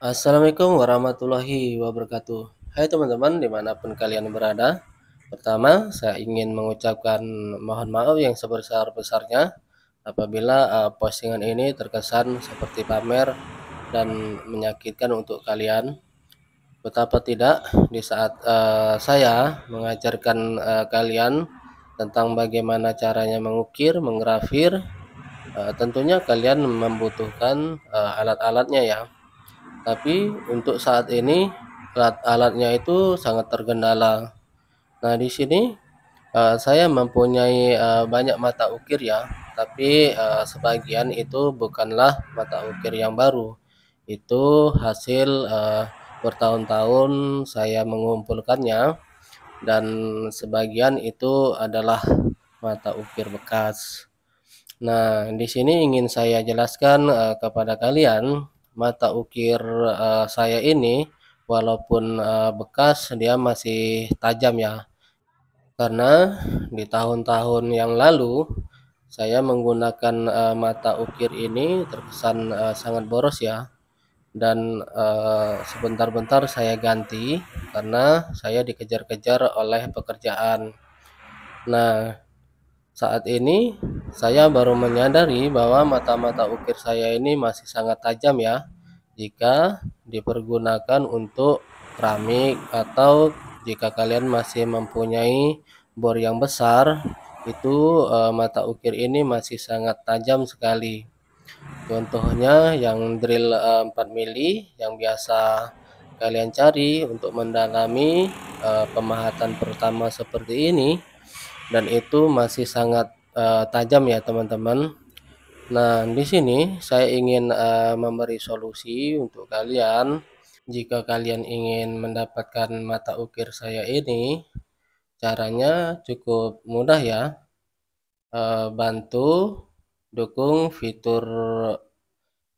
Assalamualaikum warahmatullahi wabarakatuh. Hai teman-teman, dimanapun kalian berada. Pertama, saya ingin mengucapkan mohon maaf yang sebesar-besarnya apabila uh, postingan ini terkesan seperti pamer dan menyakitkan untuk kalian. Betapa tidak, di saat uh, saya mengajarkan uh, kalian tentang bagaimana caranya mengukir, menggrafir, uh, tentunya kalian membutuhkan uh, alat-alatnya ya tapi untuk saat ini alat-alatnya itu sangat tergendala nah di sini uh, saya mempunyai uh, banyak mata ukir ya tapi uh, sebagian itu bukanlah mata ukir yang baru itu hasil uh, bertahun-tahun saya mengumpulkannya dan sebagian itu adalah mata ukir bekas. Nah, di sini ingin saya jelaskan uh, kepada kalian mata ukir uh, saya ini walaupun uh, bekas dia masih tajam ya karena di tahun-tahun yang lalu saya menggunakan uh, mata ukir ini terkesan uh, sangat boros ya dan sebentar-bentar saya ganti karena saya dikejar-kejar oleh pekerjaan nah saat ini saya baru menyadari bahwa mata-mata ukir saya ini masih sangat tajam ya jika dipergunakan untuk keramik atau jika kalian masih mempunyai bor yang besar itu e, mata ukir ini masih sangat tajam sekali. Contohnya yang drill e, eh, 4 mili yang biasa kalian cari untuk mendalami e, pemahatan pertama seperti ini dan itu masih sangat uh, tajam ya teman-teman. Nah, di sini saya ingin uh, memberi solusi untuk kalian. Jika kalian ingin mendapatkan mata ukir saya ini, caranya cukup mudah ya. Uh, bantu dukung fitur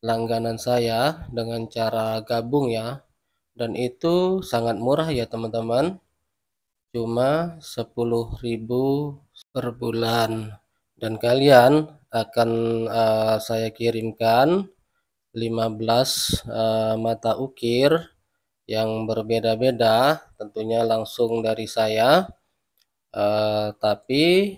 langganan saya dengan cara gabung ya. Dan itu sangat murah ya teman-teman. Cuma 10.000 per bulan dan kalian akan uh, saya kirimkan 15 uh, eh, mata ukir yang berbeda-beda tentunya langsung dari saya uh, tapi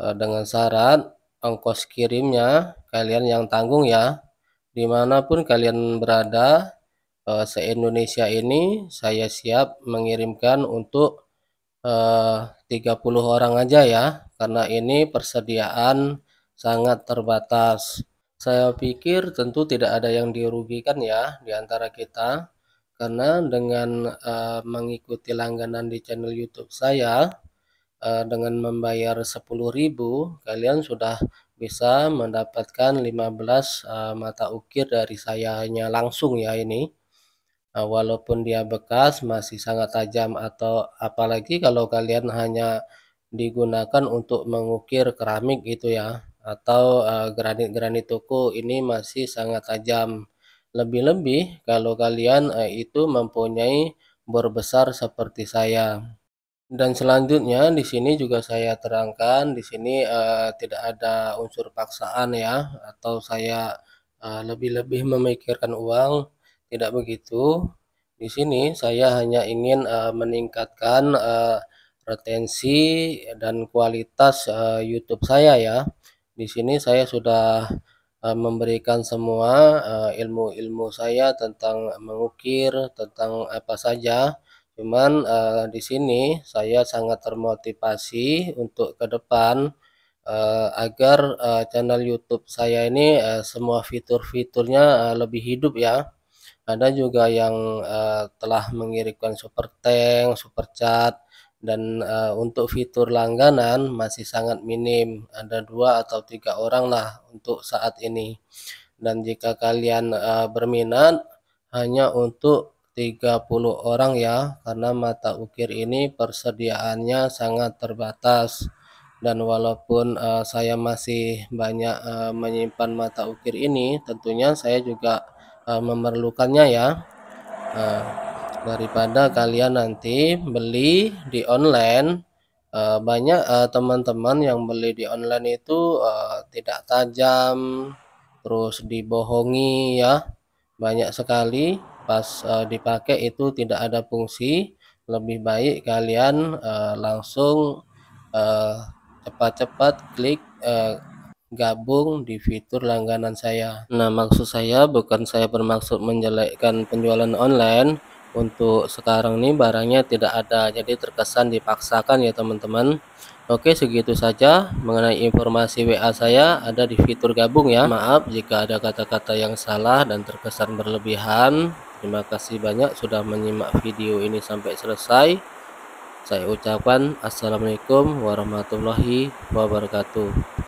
uh, dengan syarat ongkos kirimnya kalian yang tanggung ya dimanapun kalian berada uh, se-Indonesia ini saya siap mengirimkan untuk 30 eh, orang aja ya karena ini persediaan sangat terbatas. Saya pikir tentu tidak ada yang dirugikan ya diantara kita karena dengan uh, mengikuti langganan di channel YouTube saya uh, dengan membayar 10.000 kalian sudah bisa mendapatkan 15 uh, mata ukir dari sayanya langsung ya ini Eh, walaupun dia bekas masih sangat tajam atau apalagi kalau kalian hanya digunakan untuk mengukir keramik gitu ya atau eh, granit-granit uh, toko ini masih sangat tajam lebih-lebih kalau kalian uh, itu mempunyai bor besar seperti saya dan selanjutnya di sini juga saya terangkan di sini uh, tidak ada unsur paksaan ya atau saya lebih-lebih memikirkan uang tidak begitu. Di sini saya hanya ingin uh, meningkatkan uh, retensi dan kualitas uh, YouTube saya ya. Di sini saya sudah uh, memberikan semua ilmu-ilmu uh, saya tentang mengukir, tentang apa saja. Cuman uh, di sini saya sangat termotivasi untuk ke depan uh, agar uh, channel YouTube saya ini uh, semua fitur-fiturnya uh, lebih hidup ya. Ada juga yang, uh, telah mengirimkan super tank, super cat, dan, uh, untuk fitur langganan masih sangat minim, ada dua atau tiga orang lah untuk saat ini. Dan jika kalian, uh, berminat hanya untuk 30 orang ya, karena mata ukir ini persediaannya sangat terbatas. Dan walaupun, uh, saya masih banyak, uh, menyimpan mata ukir ini, tentunya saya juga uh, memerlukannya ya uh, daripada kalian nanti beli di online uh, banyak teman-teman uh, yang beli di online itu uh, tidak tajam terus dibohongi ya banyak sekali pas uh, dipakai itu tidak ada fungsi lebih baik kalian uh, langsung cepat-cepat uh, klik uh, gabung di fitur langganan saya. Nah, maksud saya bukan saya bermaksud menjelekkan penjualan online. Untuk sekarang ini barangnya tidak ada, jadi terkesan dipaksakan ya teman-teman. Oke, segitu saja mengenai informasi WA saya ada di fitur gabung ya. Maaf jika ada kata-kata yang salah dan terkesan berlebihan. Terima kasih banyak sudah menyimak video ini sampai selesai. Saya ucapkan Assalamualaikum warahmatullahi wabarakatuh.